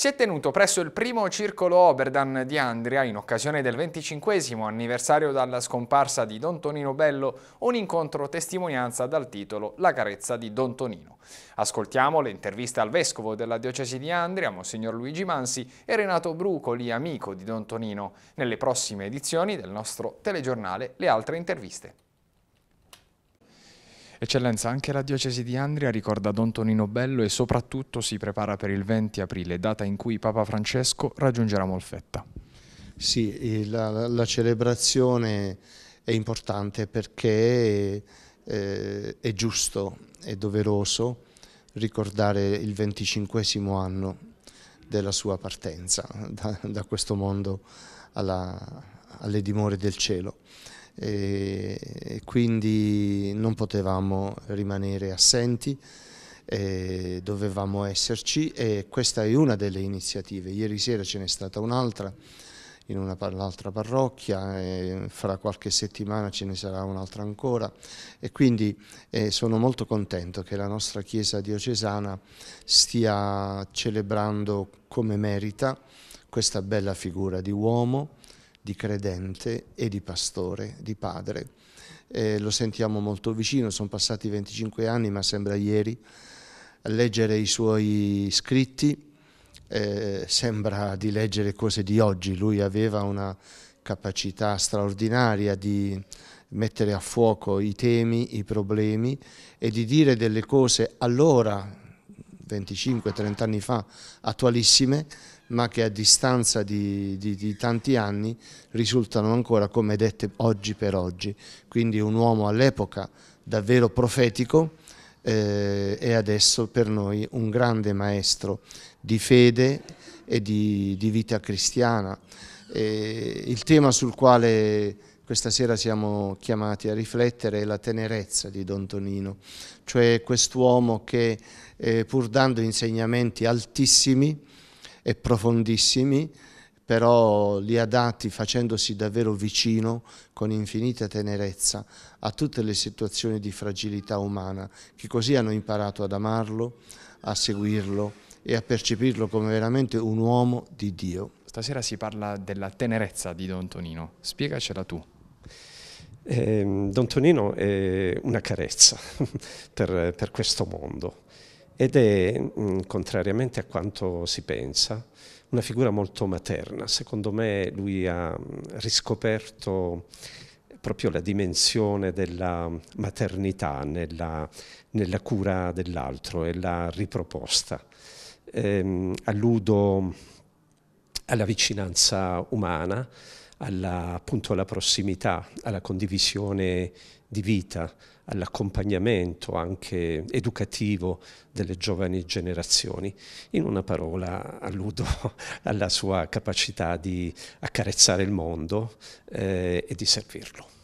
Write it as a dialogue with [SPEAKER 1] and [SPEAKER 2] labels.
[SPEAKER 1] si è tenuto presso il primo circolo Oberdan di Andria, in occasione del 25 anniversario dalla scomparsa di Don Tonino Bello, un incontro testimonianza dal titolo La carezza di Don Tonino. Ascoltiamo le interviste al vescovo della diocesi di Andria, Monsignor Luigi Mansi, e Renato Brucoli, amico di Don Tonino, nelle prossime edizioni del nostro telegiornale Le altre interviste. Eccellenza, anche la diocesi di Andria ricorda Don Tonino Bello e soprattutto si prepara per il 20 aprile, data in cui Papa Francesco raggiungerà Molfetta. Sì, la,
[SPEAKER 2] la celebrazione è importante perché eh, è giusto, e doveroso ricordare il 25 anno della sua partenza da, da questo mondo alla, alle dimore del cielo e quindi non potevamo rimanere assenti, dovevamo esserci e questa è una delle iniziative. Ieri sera ce n'è stata un'altra in un'altra parrocchia, fra qualche settimana ce ne sarà un'altra ancora e quindi sono molto contento che la nostra Chiesa diocesana stia celebrando come merita questa bella figura di uomo, di credente e di pastore, di padre. Eh, lo sentiamo molto vicino, sono passati 25 anni, ma sembra ieri, a leggere i suoi scritti eh, sembra di leggere cose di oggi, lui aveva una capacità straordinaria di mettere a fuoco i temi, i problemi e di dire delle cose allora 25-30 anni fa attualissime, ma che a distanza di, di, di, tanti anni risultano ancora come dette oggi per oggi. Quindi un uomo all'epoca davvero profetico eh, e adesso per noi un grande maestro di fede e di, di vita cristiana. Eh, il tema sul quale questa sera siamo chiamati a riflettere la tenerezza di Don Tonino, cioè quest'uomo che eh, pur dando insegnamenti altissimi e profondissimi, però li ha dati facendosi davvero vicino con infinita tenerezza a tutte le situazioni di fragilità umana, che così hanno imparato ad amarlo, a seguirlo e a percepirlo come veramente un uomo di Dio.
[SPEAKER 1] Stasera si parla della tenerezza di Don Tonino, spiegacela tu.
[SPEAKER 3] Eh, Don Tonino è una carezza per, per, questo mondo ed è, mh, mm, contrariamente a quanto si pensa, una figura molto materna. Secondo me lui ha mm, riscoperto proprio la dimensione della maternità nella, nella cura dell'altro e l'ha riproposta. Eh, alludo alla vicinanza umana, alla, appunto alla prossimità, alla condivisione di vita, all'accompagnamento anche educativo delle giovani generazioni. In una parola alludo alla sua capacità di accarezzare il mondo eh, e di servirlo.